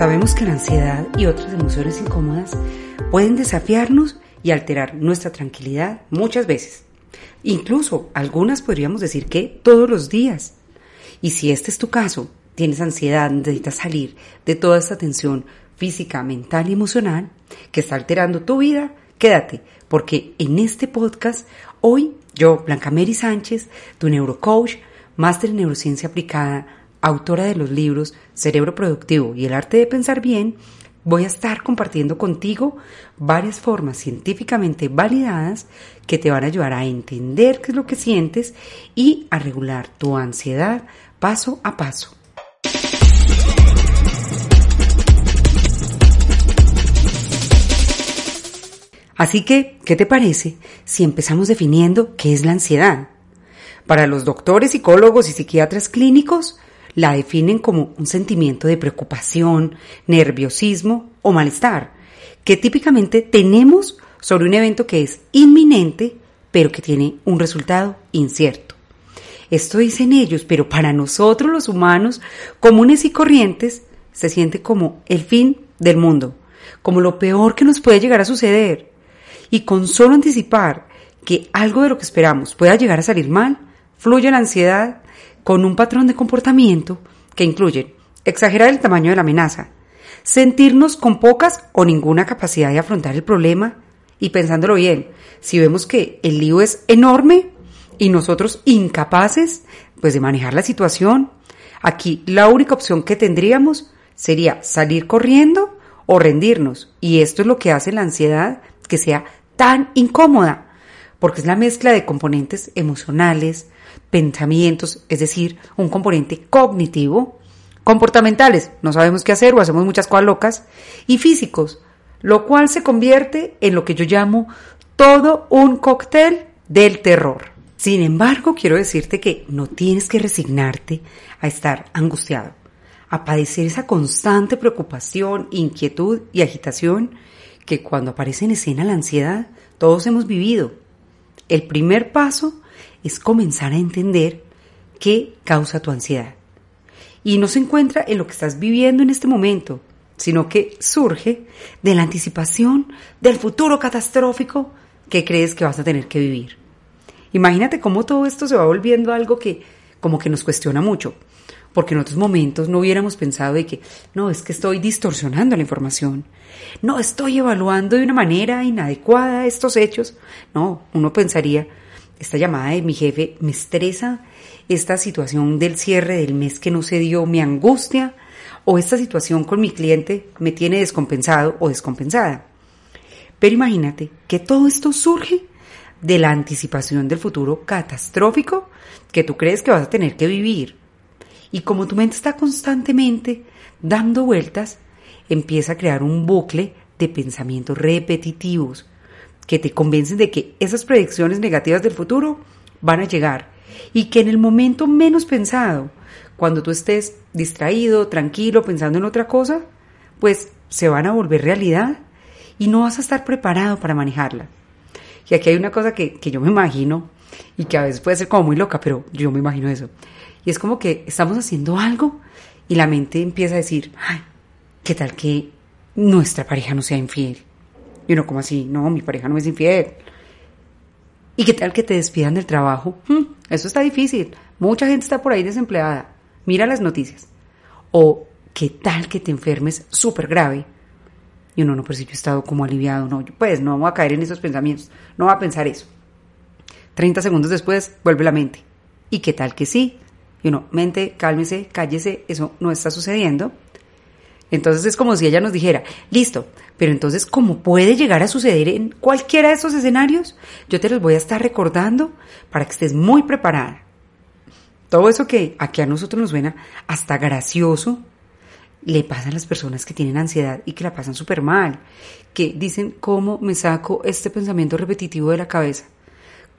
Sabemos que la ansiedad y otras emociones incómodas pueden desafiarnos y alterar nuestra tranquilidad muchas veces. Incluso algunas podríamos decir que todos los días. Y si este es tu caso, tienes ansiedad, necesitas salir de toda esta tensión física, mental y emocional que está alterando tu vida, quédate, porque en este podcast hoy yo, Blanca Mary Sánchez, tu neurocoach, máster en neurociencia aplicada, autora de los libros Cerebro Productivo y el Arte de Pensar Bien, voy a estar compartiendo contigo varias formas científicamente validadas que te van a ayudar a entender qué es lo que sientes y a regular tu ansiedad paso a paso. Así que, ¿qué te parece si empezamos definiendo qué es la ansiedad? Para los doctores, psicólogos y psiquiatras clínicos, la definen como un sentimiento de preocupación, nerviosismo o malestar, que típicamente tenemos sobre un evento que es inminente, pero que tiene un resultado incierto. Esto dicen ellos, pero para nosotros los humanos comunes y corrientes se siente como el fin del mundo, como lo peor que nos puede llegar a suceder. Y con solo anticipar que algo de lo que esperamos pueda llegar a salir mal, fluye la ansiedad, con un patrón de comportamiento que incluye exagerar el tamaño de la amenaza, sentirnos con pocas o ninguna capacidad de afrontar el problema y pensándolo bien, si vemos que el lío es enorme y nosotros incapaces pues de manejar la situación, aquí la única opción que tendríamos sería salir corriendo o rendirnos y esto es lo que hace la ansiedad que sea tan incómoda porque es la mezcla de componentes emocionales, pensamientos, es decir, un componente cognitivo, comportamentales, no sabemos qué hacer o hacemos muchas cosas locas, y físicos, lo cual se convierte en lo que yo llamo todo un cóctel del terror. Sin embargo, quiero decirte que no tienes que resignarte a estar angustiado, a padecer esa constante preocupación, inquietud y agitación que cuando aparece en escena la ansiedad todos hemos vivido el primer paso es comenzar a entender qué causa tu ansiedad. Y no se encuentra en lo que estás viviendo en este momento, sino que surge de la anticipación del futuro catastrófico que crees que vas a tener que vivir. Imagínate cómo todo esto se va volviendo algo que como que nos cuestiona mucho porque en otros momentos no hubiéramos pensado de que, no, es que estoy distorsionando la información, no, estoy evaluando de una manera inadecuada estos hechos. No, uno pensaría, esta llamada de mi jefe me estresa, esta situación del cierre del mes que no se dio me angustia, o esta situación con mi cliente me tiene descompensado o descompensada. Pero imagínate que todo esto surge de la anticipación del futuro catastrófico que tú crees que vas a tener que vivir y como tu mente está constantemente dando vueltas, empieza a crear un bucle de pensamientos repetitivos que te convencen de que esas predicciones negativas del futuro van a llegar y que en el momento menos pensado, cuando tú estés distraído, tranquilo, pensando en otra cosa, pues se van a volver realidad y no vas a estar preparado para manejarla. Y aquí hay una cosa que, yo me imagino y que a veces puede ser como muy loca, pero yo me imagino eso. Y es como que estamos haciendo algo y la mente empieza a decir, ay, ¿qué tal que nuestra pareja no sea infiel? Y uno como así, no, mi pareja no es infiel. ¿Y qué tal que te despidan del trabajo? Hmm, eso está difícil. Mucha gente está por ahí desempleada. Mira las noticias. O qué tal que te enfermes súper grave. Y uno no, por pues si yo he estado como aliviado, no, pues no voy a caer en esos pensamientos, no va a pensar eso. 30 segundos después vuelve la mente. ¿Y qué tal que sí? Y uno, mente, cálmese, cállese, eso no está sucediendo. Entonces es como si ella nos dijera, listo, pero entonces como puede llegar a suceder en cualquiera de esos escenarios, yo te los voy a estar recordando para que estés muy preparada. Todo eso que aquí a nosotros nos suena hasta gracioso, le pasa a las personas que tienen ansiedad y que la pasan súper mal, que dicen, ¿cómo me saco este pensamiento repetitivo de la cabeza?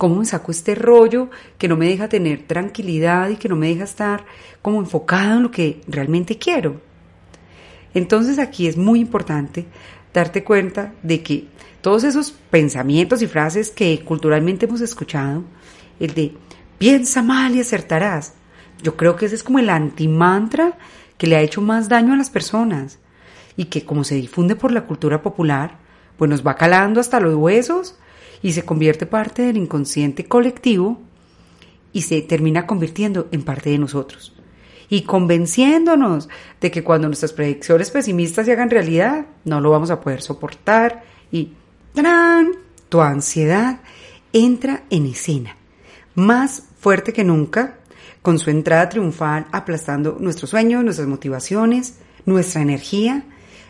¿Cómo me saco este rollo que no me deja tener tranquilidad y que no me deja estar como enfocado en lo que realmente quiero? Entonces aquí es muy importante darte cuenta de que todos esos pensamientos y frases que culturalmente hemos escuchado, el de piensa mal y acertarás, yo creo que ese es como el antimantra que le ha hecho más daño a las personas y que como se difunde por la cultura popular, pues nos va calando hasta los huesos y se convierte parte del inconsciente colectivo y se termina convirtiendo en parte de nosotros y convenciéndonos de que cuando nuestras predicciones pesimistas se hagan realidad, no lo vamos a poder soportar y ¡tarán! tu ansiedad entra en escena, más fuerte que nunca, con su entrada triunfal aplastando nuestros sueños, nuestras motivaciones, nuestra energía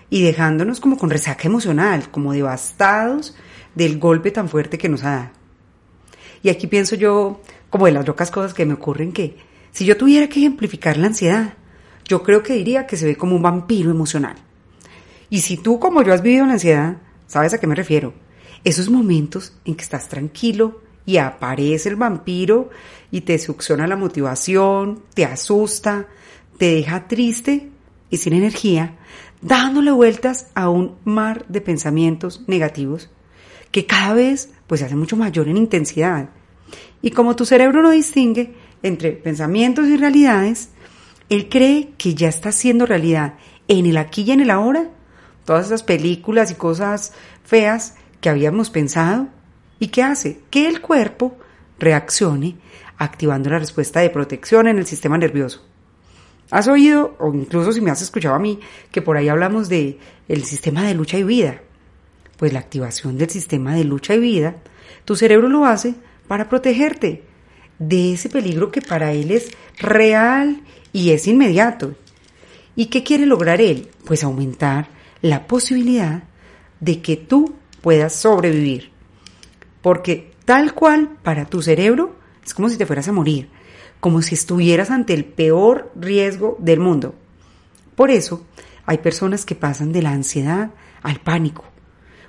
y dejándonos como con resaca emocional, como devastados del golpe tan fuerte que nos ha dado. Y aquí pienso yo, como de las locas cosas que me ocurren, que si yo tuviera que ejemplificar la ansiedad, yo creo que diría que se ve como un vampiro emocional. Y si tú como yo has vivido la ansiedad, sabes a qué me refiero. Esos momentos en que estás tranquilo y aparece el vampiro y te succiona la motivación, te asusta, te deja triste y sin energía, dándole vueltas a un mar de pensamientos negativos que cada vez pues se hace mucho mayor en intensidad. Y como tu cerebro no distingue entre pensamientos y realidades, él cree que ya está siendo realidad en el aquí y en el ahora todas esas películas y cosas feas que habíamos pensado. ¿Y qué hace? Que el cuerpo reaccione activando la respuesta de protección en el sistema nervioso. Has oído, o incluso si me has escuchado a mí, que por ahí hablamos de el sistema de lucha y vida. Pues la activación del sistema de lucha y vida, tu cerebro lo hace para protegerte de ese peligro que para él es real y es inmediato. ¿Y qué quiere lograr él? Pues aumentar la posibilidad de que tú puedas sobrevivir. Porque tal cual para tu cerebro es como si te fueras a morir, como si estuvieras ante el peor riesgo del mundo. Por eso hay personas que pasan de la ansiedad al pánico,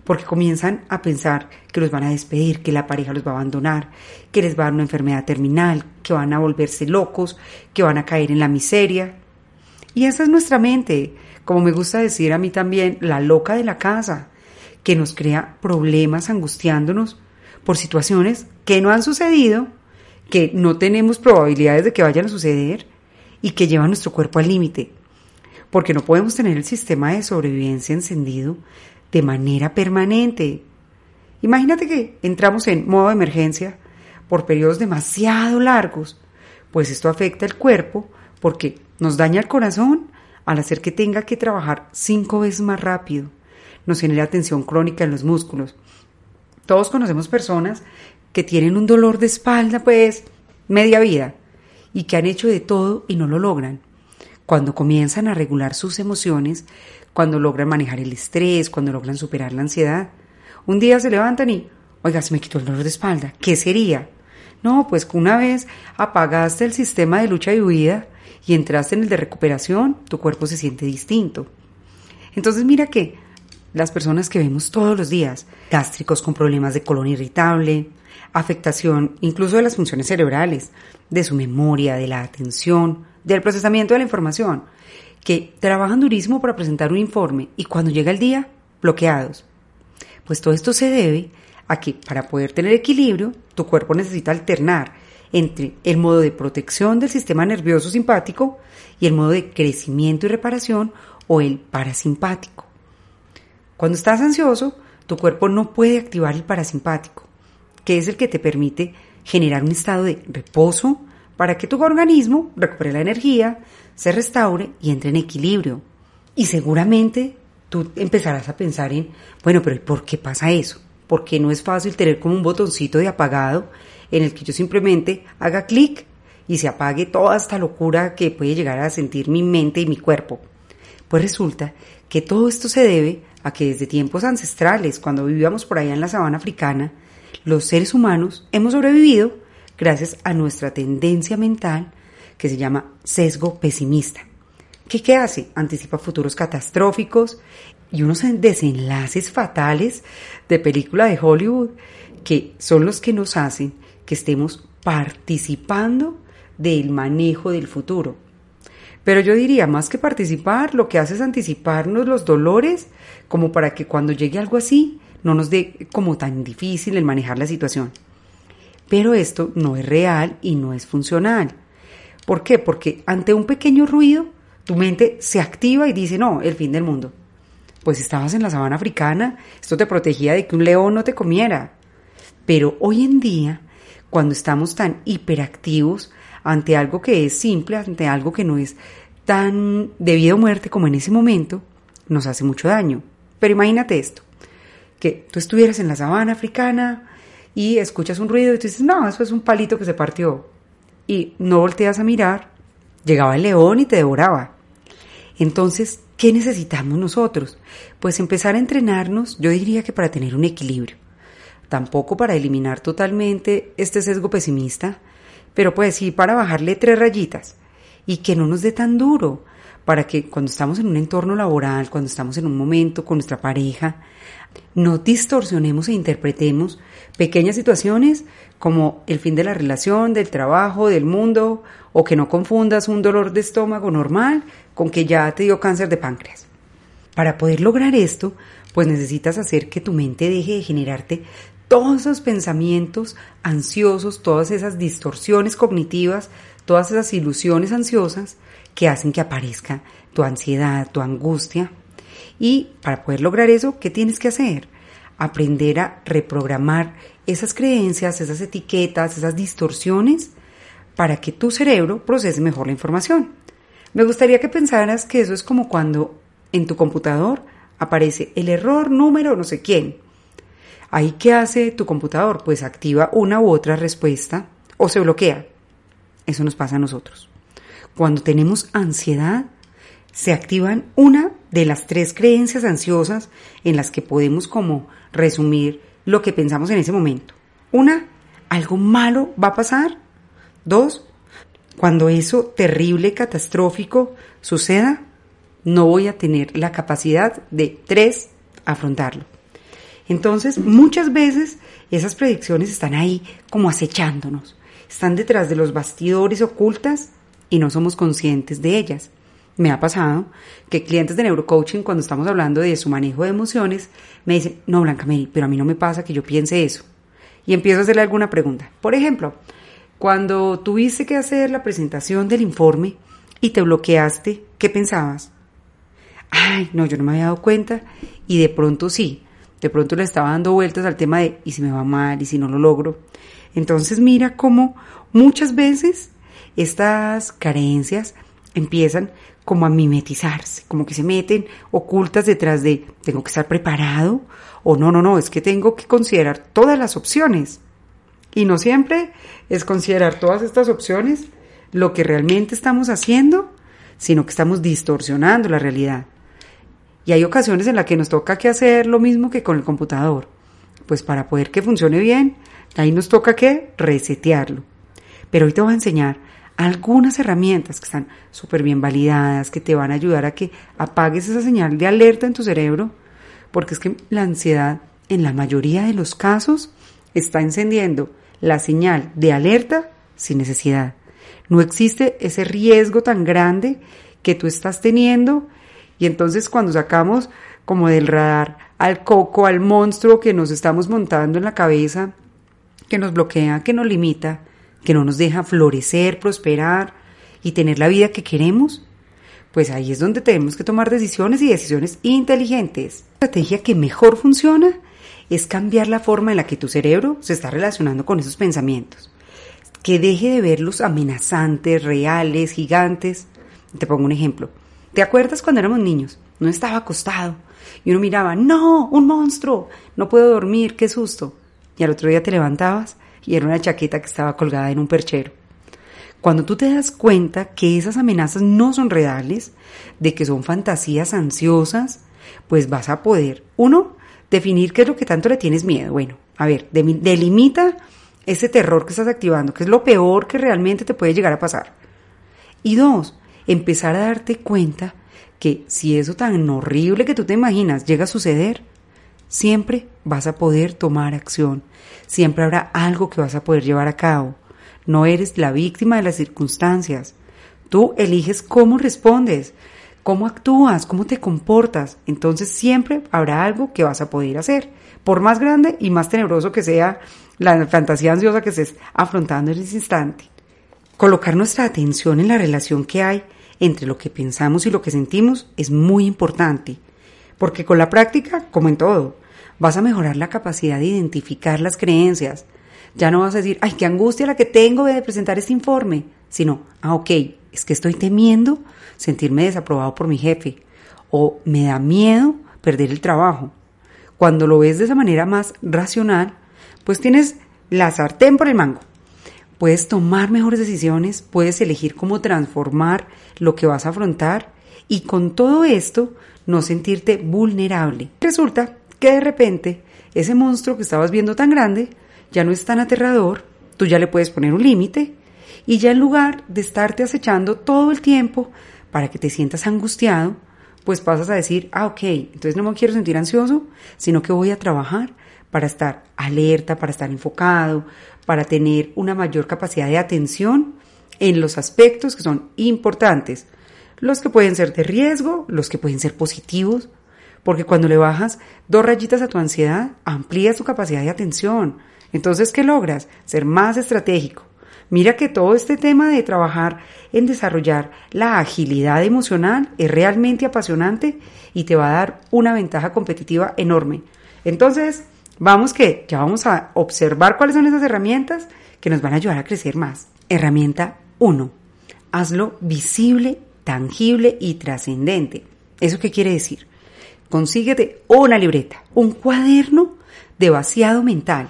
porque comienzan a pensar que los van a despedir, que la pareja los va a abandonar, que les va a dar una enfermedad terminal, que van a volverse locos, que van a caer en la miseria. Y esa es nuestra mente, como me gusta decir a mí también, la loca de la casa, que nos crea problemas angustiándonos por situaciones que no han sucedido, que no tenemos probabilidades de que vayan a suceder y que llevan nuestro cuerpo al límite, porque no podemos tener el sistema de sobrevivencia encendido de manera permanente. Imagínate que entramos en modo de emergencia por periodos demasiado largos, pues esto afecta el cuerpo porque nos daña el corazón al hacer que tenga que trabajar cinco veces más rápido. Nos genera tensión crónica en los músculos. Todos conocemos personas que tienen un dolor de espalda, pues, media vida, y que han hecho de todo y no lo logran cuando comienzan a regular sus emociones, cuando logran manejar el estrés, cuando logran superar la ansiedad. Un día se levantan y, oiga, se me quitó el dolor de espalda, ¿qué sería? No, pues una vez apagaste el sistema de lucha y huida y entraste en el de recuperación, tu cuerpo se siente distinto. Entonces mira que las personas que vemos todos los días, gástricos con problemas de colon irritable, afectación incluso de las funciones cerebrales, de su memoria, de la atención, del procesamiento de la información, que trabajan durísimo para presentar un informe y cuando llega el día, bloqueados. Pues todo esto se debe a que para poder tener equilibrio, tu cuerpo necesita alternar entre el modo de protección del sistema nervioso simpático y el modo de crecimiento y reparación o el parasimpático. Cuando estás ansioso, tu cuerpo no puede activar el parasimpático que es el que te permite generar un estado de reposo para que tu organismo recupere la energía, se restaure y entre en equilibrio. Y seguramente tú empezarás a pensar en, bueno, pero ¿por qué pasa eso? ¿Por qué no es fácil tener como un botoncito de apagado en el que yo simplemente haga clic y se apague toda esta locura que puede llegar a sentir mi mente y mi cuerpo. Pues resulta que todo esto se debe a que desde tiempos ancestrales, cuando vivíamos por allá en la sabana africana, los seres humanos hemos sobrevivido gracias a nuestra tendencia mental que se llama sesgo pesimista. ¿Qué, hace? Anticipa futuros catastróficos y unos desenlaces fatales de película de Hollywood que son los que nos hacen que estemos participando del manejo del futuro. Pero yo diría, más que participar, lo que hace es anticiparnos los dolores como para que cuando llegue algo así no nos dé como tan difícil el manejar la situación. Pero esto no es real y no es funcional. ¿Por qué? Porque ante un pequeño ruido, tu mente se activa y dice, no, el fin del mundo. Pues estabas en la sabana africana, esto te protegía de que un león no te comiera. Pero hoy en día, cuando estamos tan hiperactivos ante algo que es simple, ante algo que no es tan debido a muerte como en ese momento, nos hace mucho daño. Pero imagínate esto, que tú estuvieras en la sabana africana y escuchas un ruido y tú dices, no, eso es un palito que se partió. Y no volteas a mirar, llegaba el león y te devoraba. Entonces, ¿qué necesitamos nosotros? Pues empezar a entrenarnos, yo diría que para tener un equilibrio. Tampoco para eliminar totalmente este sesgo pesimista, pero pues sí para bajarle tres rayitas y que no nos dé tan duro para que cuando estamos en un entorno laboral, cuando estamos en un momento con nuestra pareja, no distorsionemos e interpretemos pequeñas situaciones como el fin de la relación, del trabajo, del mundo, o que no confundas un dolor de estómago normal con que ya te dio cáncer de páncreas. Para poder lograr esto, pues necesitas hacer que tu mente deje de generarte todos esos pensamientos ansiosos, todas esas distorsiones cognitivas, todas esas ilusiones ansiosas que hacen que aparezca tu ansiedad, tu angustia. Y para poder lograr eso, ¿qué tienes que hacer? Aprender a reprogramar esas creencias, esas etiquetas, esas distorsiones, para que tu cerebro procese mejor la información. Me gustaría que pensaras que eso es como cuando en tu computador aparece el error número no sé quién ¿Ahí qué hace tu computador? Pues activa una u otra respuesta o se bloquea. Eso nos pasa a nosotros. Cuando tenemos ansiedad, se activan una de las tres creencias ansiosas en las que podemos como resumir lo que pensamos en ese momento. Una, algo malo va a pasar. Dos, cuando eso terrible, catastrófico suceda, no voy a tener la capacidad de, tres, afrontarlo. Entonces, muchas veces esas predicciones están ahí como acechándonos, están detrás de los bastidores ocultas y no somos conscientes de ellas. Me ha pasado que clientes de neurocoaching, cuando estamos hablando de su manejo de emociones, me dicen, no, Blanca Mary, pero a mí no me pasa que yo piense eso. Y empiezo a hacerle alguna pregunta. Por ejemplo, cuando tuviste que hacer la presentación del informe y te bloqueaste, ¿qué pensabas? Ay, no, yo no me había dado cuenta y de pronto sí, de pronto le estaba dando vueltas al tema de, ¿y si me va mal? ¿Y si no lo logro? Entonces mira cómo muchas veces estas carencias empiezan como a mimetizarse, como que se meten ocultas detrás de tengo que estar preparado o no, no, no, es que tengo que considerar todas las opciones. Y no siempre es considerar todas estas opciones lo que realmente estamos haciendo, sino que estamos distorsionando la realidad. Y hay ocasiones en las que nos toca que hacer lo mismo que con el computador. Pues para poder que funcione bien, ahí nos toca que resetearlo. Pero hoy te voy a enseñar algunas herramientas que están súper bien validadas, que te van a ayudar a que apagues esa señal de alerta en tu cerebro, porque es que la ansiedad en la mayoría de los casos está encendiendo la señal de alerta sin necesidad. No existe ese riesgo tan grande que tú estás teniendo y entonces cuando sacamos como del radar al coco, al monstruo que nos estamos montando en la cabeza, que nos bloquea, que nos limita, que no nos deja florecer, prosperar y tener la vida que queremos, pues ahí es donde tenemos que tomar decisiones y decisiones inteligentes. La estrategia que mejor funciona es cambiar la forma en la que tu cerebro se está relacionando con esos pensamientos. Que deje de verlos amenazantes, reales, gigantes. Te pongo un ejemplo. ¿Te acuerdas cuando éramos niños? No estaba acostado. Y uno miraba, no, un monstruo, no puedo dormir, qué susto. Y al otro día te levantabas y era una chaqueta que estaba colgada en un perchero. Cuando tú te das cuenta que esas amenazas no son reales, de que son fantasías ansiosas, pues vas a poder, uno, definir qué es lo que tanto le tienes miedo. Bueno, a ver, delimita ese terror que estás activando, que es lo peor que realmente te puede llegar a pasar. Y dos, empezar a darte cuenta que si eso tan horrible que tú te imaginas llega a suceder, siempre vas a poder tomar acción, siempre habrá algo que vas a poder llevar a cabo. No eres la víctima de las circunstancias. Tú eliges cómo respondes, cómo actúas, cómo te comportas. Entonces siempre habrá algo que vas a poder hacer, por más grande y más tenebroso que sea la fantasía ansiosa que estés afrontando en ese instante. Colocar nuestra atención en la relación que hay entre lo que pensamos y lo que sentimos es muy importante, porque con la práctica, como en todo, vas a mejorar la capacidad de identificar las creencias. Ya no vas a decir, ay, qué angustia la que tengo de presentar este informe, sino, ah, ok, es que estoy temiendo sentirme desaprobado por mi jefe, o me da miedo perder el trabajo. Cuando lo ves de esa manera más racional, pues tienes la sartén por el mango puedes tomar mejores decisiones, puedes elegir cómo transformar lo que vas a afrontar y con todo esto no sentirte vulnerable. Resulta que de repente ese monstruo que estabas viendo tan grande ya no es tan aterrador, tú ya le puedes poner un límite y ya en lugar de estarte acechando todo el tiempo para que te sientas angustiado, pues pasas a decir, ah, ok, entonces no me quiero sentir ansioso, sino que voy a trabajar para estar alerta, para estar enfocado, para tener una mayor capacidad de atención en los aspectos que son importantes, los que pueden ser de riesgo, los que pueden ser positivos, porque cuando le bajas dos rayitas a tu ansiedad, amplías tu capacidad de atención. Entonces, ¿qué logras? Ser más estratégico. Mira que todo este tema de trabajar en desarrollar la agilidad emocional es realmente apasionante y te va a dar una ventaja competitiva enorme. Entonces, Vamos que ya vamos a observar cuáles son esas herramientas que nos van a ayudar a crecer más. Herramienta 1. Hazlo visible, tangible y trascendente. ¿Eso qué quiere decir? Consíguete una libreta, un cuaderno de vaciado mental,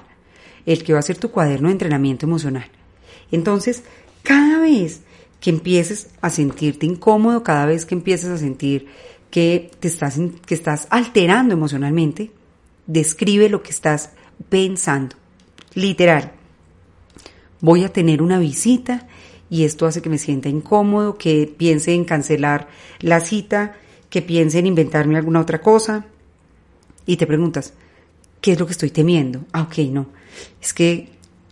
el que va a ser tu cuaderno de entrenamiento emocional. Entonces, cada vez que empieces a sentirte incómodo, cada vez que empieces a sentir que te estás, que estás alterando emocionalmente, describe lo que estás pensando. Literal, voy a tener una visita y esto hace que me sienta incómodo, que piense en cancelar la cita, que piense en inventarme alguna otra cosa. Y te preguntas, ¿qué es lo que estoy temiendo? Ah, ok, no. Es que,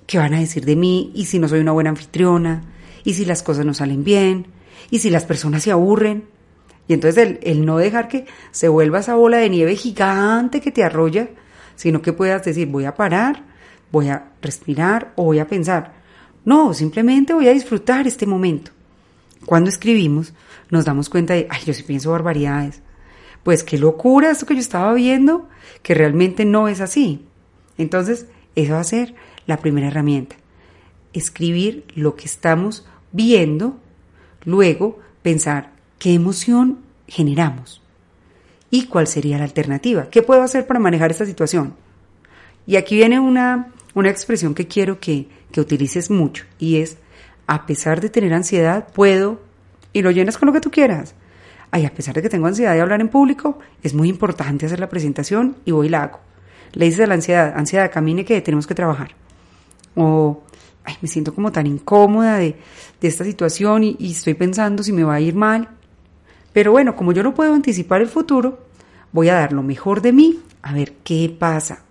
¿qué van a decir de mí? ¿Y si no soy una buena anfitriona? ¿Y si las cosas no salen bien? ¿Y si las personas se aburren? Y entonces el, no dejar que se vuelva esa bola de nieve gigante que te arrolla, sino que puedas decir, voy a parar, voy a respirar o voy a pensar. No, simplemente voy a disfrutar este momento. Cuando escribimos, nos damos cuenta de, ay, yo sí pienso barbaridades. Pues qué locura esto que yo estaba viendo, que realmente no es así. Entonces, eso va a ser la primera herramienta. Escribir lo que estamos viendo, luego pensar ¿Qué emoción generamos? ¿Y cuál sería la alternativa? ¿Qué puedo hacer para manejar esta situación? Y aquí viene una, una expresión que quiero que, que utilices mucho y es, a pesar de tener ansiedad, puedo, y lo llenas con lo que tú quieras. Ay, a pesar de que tengo ansiedad de hablar en público, es muy importante hacer la presentación y voy y la hago. Le dices a la ansiedad, ansiedad, camine que tenemos que trabajar. O, ay, me siento como tan incómoda de, de esta situación y, y estoy pensando si me va a ir mal. Pero bueno, como yo no puedo anticipar el futuro, voy a dar lo mejor de mí a ver qué pasa.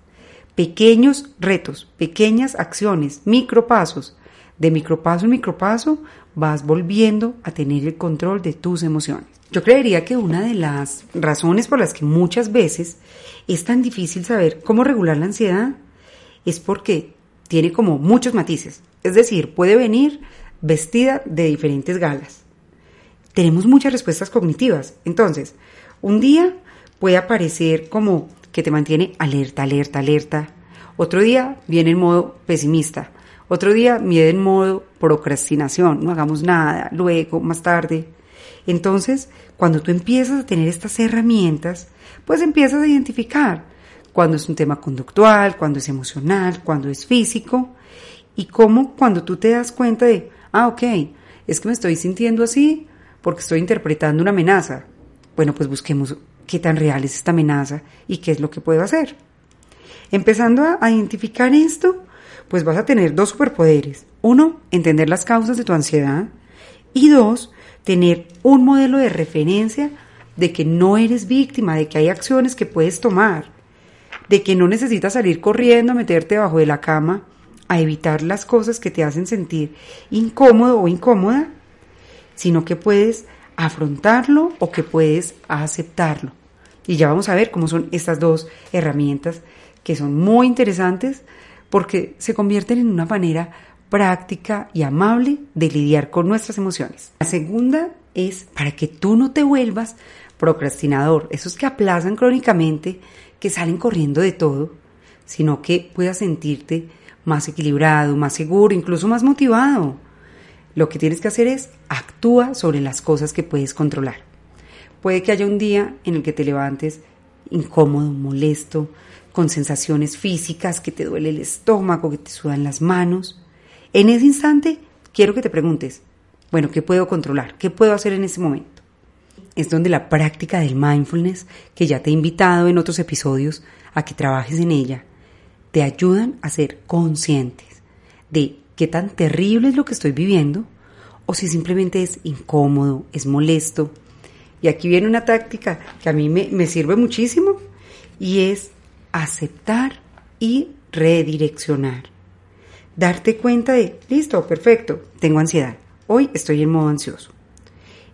Pequeños retos, pequeñas acciones, micropasos. De micropaso en micropaso vas volviendo a tener el control de tus emociones. Yo creería que una de las razones por las que muchas veces es tan difícil saber cómo regular la ansiedad es porque tiene como muchos matices. Es decir, puede venir vestida de diferentes galas tenemos muchas respuestas cognitivas. Entonces, un día puede aparecer como que te mantiene alerta, alerta, alerta. Otro día viene en modo pesimista. Otro día viene en modo procrastinación, no hagamos nada, luego, más tarde. Entonces, cuando tú empiezas a tener estas herramientas, pues empiezas a identificar cuando es un tema conductual, cuando es emocional, cuando es físico, y cómo cuando tú te das cuenta de, ah, ok, es que me estoy sintiendo así porque estoy interpretando una amenaza. Bueno, pues busquemos qué tan real es esta amenaza y qué es lo que puedo hacer. Empezando a, identificar esto, pues vas a tener dos superpoderes. Uno, entender las causas de tu ansiedad. Y dos, tener un modelo de referencia de que no eres víctima, de que hay acciones que puedes tomar, de que no necesitas salir corriendo, a meterte debajo de la cama a evitar las cosas que te hacen sentir incómodo o incómoda sino que puedes afrontarlo o que puedes aceptarlo. Y ya vamos a ver cómo son estas dos herramientas que son muy interesantes porque se convierten en una manera práctica y amable de lidiar con nuestras emociones. La segunda es para que tú no te vuelvas procrastinador, esos que aplazan crónicamente, que salen corriendo de todo, sino que puedas sentirte más equilibrado, más seguro, incluso más motivado lo que tienes que hacer es actúa sobre las cosas que puedes controlar. Puede que haya un día en el que te levantes incómodo, molesto, con sensaciones físicas, que te duele el estómago, que te sudan las manos. En ese instante, quiero que te preguntes, bueno, ¿qué puedo controlar? ¿Qué puedo hacer en ese momento? Es donde la práctica del mindfulness, que ya te he invitado en otros episodios a que trabajes en ella, te ayudan a ser conscientes de qué tan terrible es lo que estoy viviendo o si simplemente es incómodo, es molesto. Y aquí viene una táctica que a mí me, sirve muchísimo y es aceptar y redireccionar. Darte cuenta de, listo, perfecto, tengo ansiedad. Hoy estoy en modo ansioso.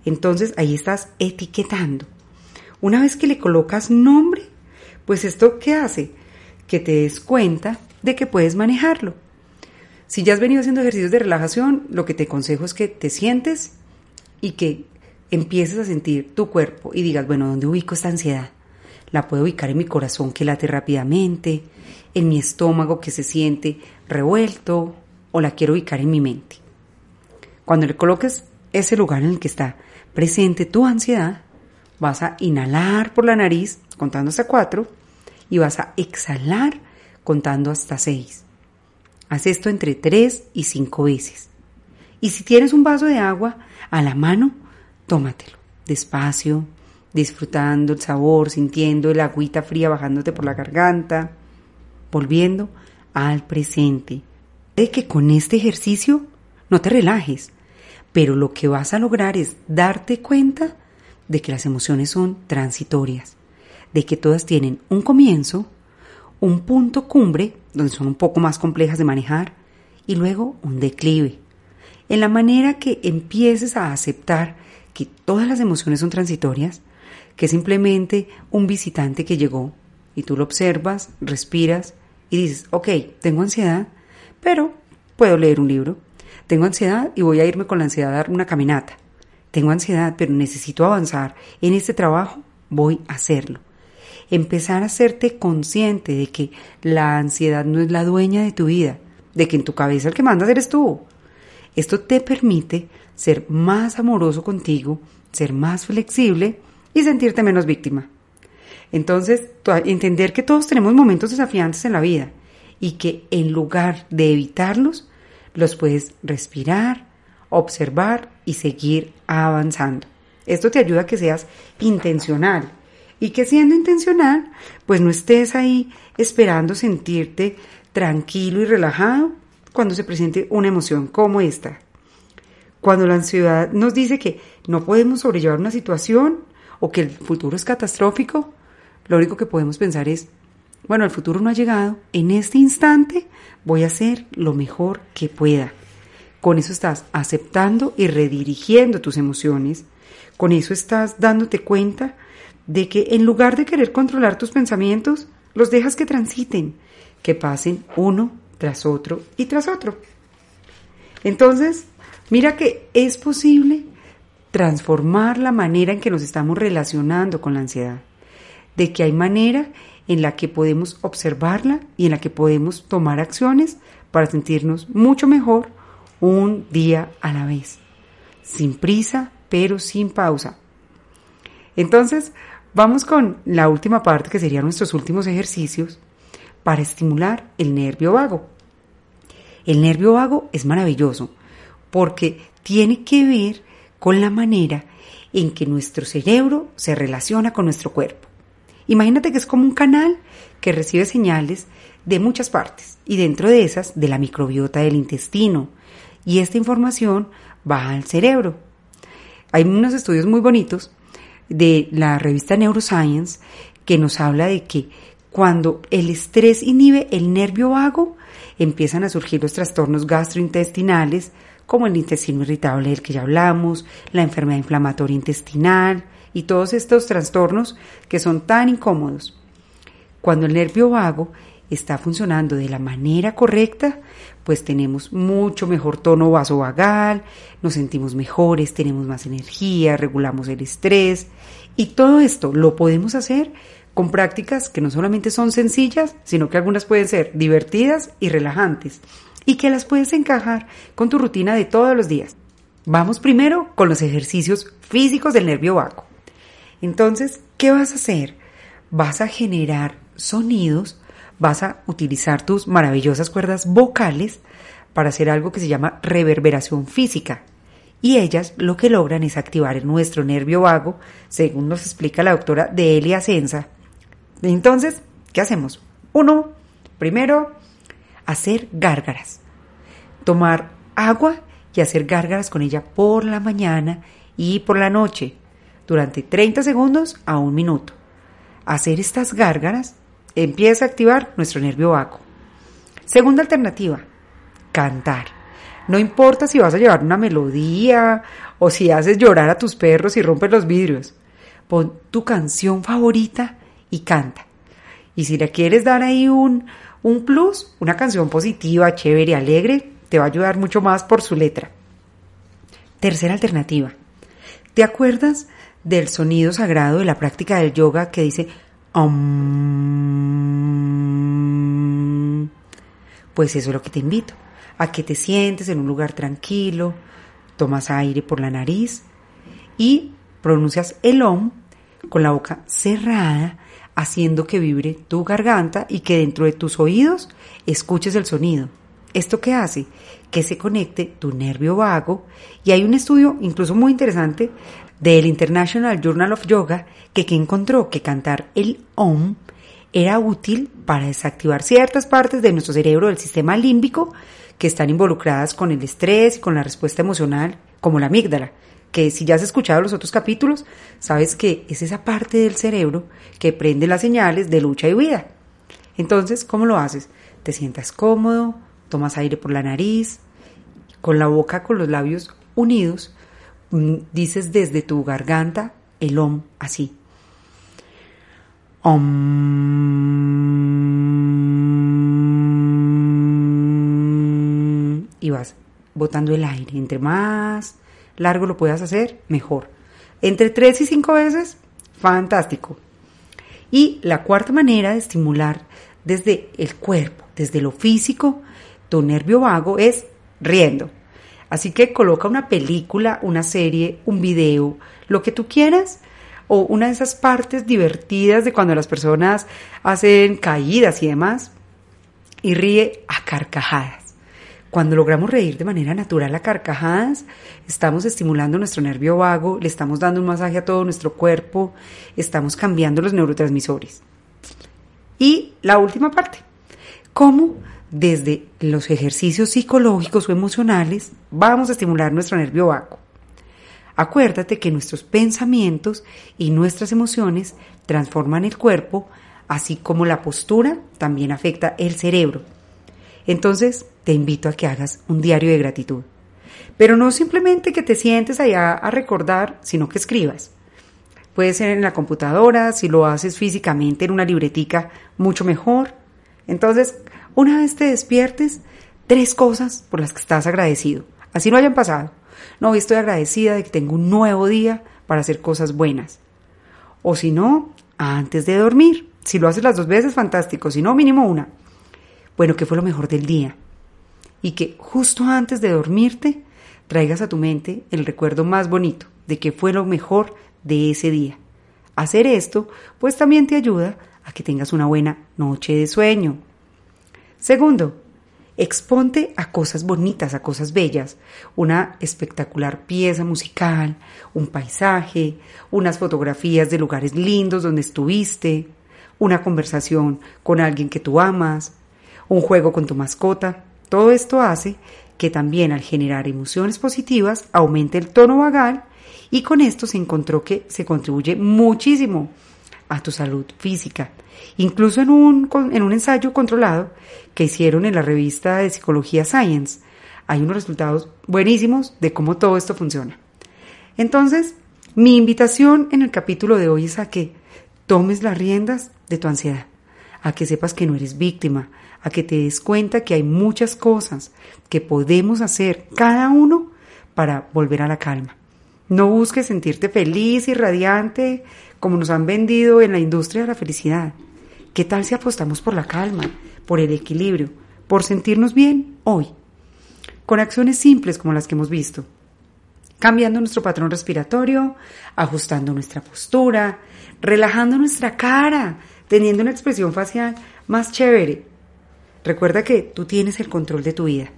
Entonces ahí estás etiquetando. Una vez que le colocas nombre, pues esto qué hace? Que te des cuenta de que puedes manejarlo. Si ya has venido haciendo ejercicios de relajación, lo que te aconsejo es que te sientes y que empieces a sentir tu cuerpo y digas, bueno, ¿dónde ubico esta ansiedad? La puedo ubicar en mi corazón que late rápidamente, en mi estómago que se siente revuelto o la quiero ubicar en mi mente. Cuando le coloques ese lugar en el que está presente tu ansiedad, vas a inhalar por la nariz contando hasta cuatro y vas a exhalar contando hasta seis. Haz esto entre 3 y 5 veces. Y si tienes un vaso de agua a la mano, tómatelo, despacio, disfrutando el sabor, sintiendo el agüita fría bajándote por la garganta, volviendo al presente. De que con este ejercicio no te relajes, pero lo que vas a lograr es darte cuenta de que las emociones son transitorias, de que todas tienen un comienzo un punto cumbre, donde son un poco más complejas de manejar, y luego un declive. En la manera que empieces a aceptar que todas las emociones son transitorias, que simplemente un visitante que llegó y tú lo observas, respiras y dices, ok, tengo ansiedad, pero puedo leer un libro. Tengo ansiedad y voy a irme con la ansiedad a dar una caminata. Tengo ansiedad, pero necesito avanzar en este trabajo, voy a hacerlo empezar a hacerte consciente de que la ansiedad no es la dueña de tu vida, de que en tu cabeza el que mandas eres tú. Esto te permite ser más amoroso contigo, ser más flexible y sentirte menos víctima. Entonces, entender que todos tenemos momentos desafiantes en la vida y que en lugar de evitarlos, los puedes respirar, observar y seguir avanzando. Esto te ayuda a que seas intencional y que siendo intencional, pues no estés ahí esperando sentirte tranquilo y relajado cuando se presente una emoción como esta. Cuando la ansiedad nos dice que no podemos sobrellevar una situación o que el futuro es catastrófico, lo único que podemos pensar es, bueno, el futuro no ha llegado, en este instante voy a hacer lo mejor que pueda. Con eso estás aceptando y redirigiendo tus emociones, con eso estás dándote cuenta de que en lugar de querer controlar tus pensamientos, los dejas que transiten, que pasen uno tras otro y tras otro. Entonces, mira que es posible transformar la manera en que nos estamos relacionando con la ansiedad, de que hay manera en la que podemos observarla y en la que podemos tomar acciones para sentirnos mucho mejor un día a la vez, sin prisa, pero sin pausa. Entonces, Vamos con la última parte que serían nuestros últimos ejercicios para estimular el nervio vago. El nervio vago es maravilloso porque tiene que ver con la manera en que nuestro cerebro se relaciona con nuestro cuerpo. Imagínate que es como un canal que recibe señales de muchas partes y dentro de esas de la microbiota del intestino. Y esta información va al cerebro. Hay unos estudios muy bonitos de la revista Neuroscience que nos habla de que cuando el estrés inhibe el nervio vago, empiezan a surgir los trastornos gastrointestinales, como el intestino irritable del que ya hablamos, la enfermedad inflamatoria intestinal y todos estos trastornos que son tan incómodos. Cuando el nervio vago está funcionando de la manera correcta, pues tenemos mucho mejor tono vasovagal, nos sentimos mejores, tenemos más energía, regulamos el estrés y todo esto lo podemos hacer con prácticas que no solamente son sencillas, sino que algunas pueden ser divertidas y relajantes y que las puedes encajar con tu rutina de todos los días. Vamos primero con los ejercicios físicos del nervio vago. Entonces, ¿qué vas a hacer? Vas a generar sonidos vas a utilizar tus maravillosas cuerdas vocales para hacer algo que se llama reverberación física. Y ellas lo que logran es activar nuestro nervio vago, según nos explica la doctora Delia Sensa. Entonces, ¿qué hacemos? Uno, primero, hacer gárgaras. Tomar agua y hacer gárgaras con ella por la mañana y por la noche, durante 30 segundos a un minuto. Hacer estas gárgaras empieza a activar nuestro nervio vago. Segunda alternativa, cantar. No importa si vas a llevar una melodía o si haces llorar a tus perros y rompes los vidrios. Pon tu canción favorita y canta. Y si le quieres dar ahí un, un plus, una canción positiva, chévere, alegre, te va a ayudar mucho más por su letra. Tercera alternativa. ¿Te acuerdas del sonido sagrado de la práctica del yoga que dice pues eso es lo que te invito, a que te sientes en un lugar tranquilo, tomas aire por la nariz y pronuncias el om con la boca cerrada, haciendo que vibre tu garganta y que dentro de tus oídos escuches el sonido. ¿Esto qué hace? Que se conecte tu nervio vago y hay un estudio incluso muy interesante del International Journal of Yoga que, encontró que cantar el OM era útil para desactivar ciertas partes de nuestro cerebro del sistema límbico que están involucradas con el estrés y con la respuesta emocional, como la amígdala, que si ya has escuchado los otros capítulos, sabes que es esa parte del cerebro que prende las señales de lucha y huida. Entonces, ¿cómo lo haces? Te sientas cómodo, tomas aire por la nariz, con la boca, con los labios unidos, dices desde tu garganta el om así. Om. Y vas botando el aire. Entre más largo lo puedas hacer, mejor. Entre tres y cinco veces, fantástico. Y la cuarta manera de estimular desde el cuerpo, desde lo físico, tu nervio vago es riendo. Así que coloca una película, una serie, un video, lo que tú quieras, o una de esas partes divertidas de cuando las personas hacen caídas y demás, y ríe a carcajadas. Cuando logramos reír de manera natural a carcajadas, estamos estimulando nuestro nervio vago, le estamos dando un masaje a todo nuestro cuerpo, estamos cambiando los neurotransmisores. Y la última parte, ¿cómo desde los ejercicios psicológicos o emocionales, vamos a estimular nuestro nervio vago. Acuérdate que nuestros pensamientos y nuestras emociones transforman el cuerpo, así como la postura también afecta el cerebro. Entonces, te invito a que hagas un diario de gratitud. Pero no simplemente que te sientes allá a recordar, sino que escribas. Puede ser en la computadora, si lo haces físicamente en una libretica, mucho mejor. Entonces, una vez te despiertes, tres cosas por las que estás agradecido. Así no hayan pasado. No, estoy agradecida de que tengo un nuevo día para hacer cosas buenas. O si no, antes de dormir. Si lo haces las dos veces, fantástico. Si no, mínimo una. Bueno, ¿qué fue lo mejor del día? Y que justo antes de dormirte traigas a tu mente el recuerdo más bonito de qué fue lo mejor de ese día. Hacer esto, pues también te ayuda a que tengas una buena noche de sueño, Segundo, exponte a cosas bonitas, a cosas bellas, una espectacular pieza musical, un paisaje, unas fotografías de lugares lindos donde estuviste, una conversación con alguien que tú amas, un juego con tu mascota. Todo esto hace que también al generar emociones positivas aumente el tono vagal y con esto se encontró que se contribuye muchísimo a tu salud física. Incluso en un, ensayo controlado que hicieron en la revista de Psicología Science, hay unos resultados buenísimos de cómo todo esto funciona. Entonces, mi invitación en el capítulo de hoy es a que tomes las riendas de tu ansiedad, a que sepas que no eres víctima, a que te des cuenta que hay muchas cosas que podemos hacer cada uno para volver a la calma. No busques sentirte feliz y radiante como nos han vendido en la industria de la felicidad. ¿Qué tal si apostamos por la calma, por el equilibrio, por sentirnos bien hoy? Con acciones simples como las que hemos visto. Cambiando nuestro patrón respiratorio, ajustando nuestra postura, relajando nuestra cara, teniendo una expresión facial más chévere. Recuerda que tú tienes el control de tu vida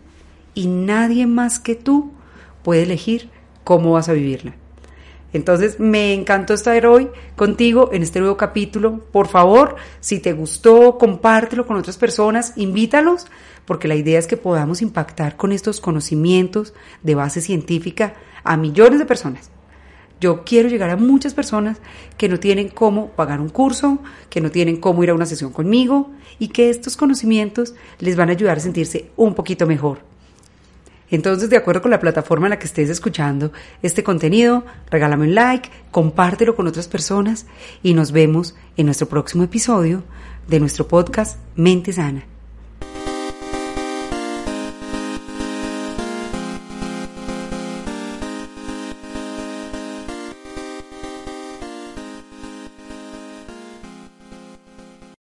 y nadie más que tú puede elegir cómo vas a vivirla. Entonces, me encantó estar hoy contigo en este nuevo capítulo. Por favor, si te gustó, compártelo con otras personas, invítalos, porque la idea es que podamos impactar con estos conocimientos de base científica a millones de personas. Yo quiero llegar a muchas personas que no tienen cómo pagar un curso, que no tienen cómo ir a una sesión conmigo y que estos conocimientos les van a ayudar a sentirse un poquito mejor. Entonces, de acuerdo con la plataforma en la que estés escuchando este contenido, regálame un like, compártelo con otras personas y nos vemos en nuestro próximo episodio de nuestro podcast Mente Sana.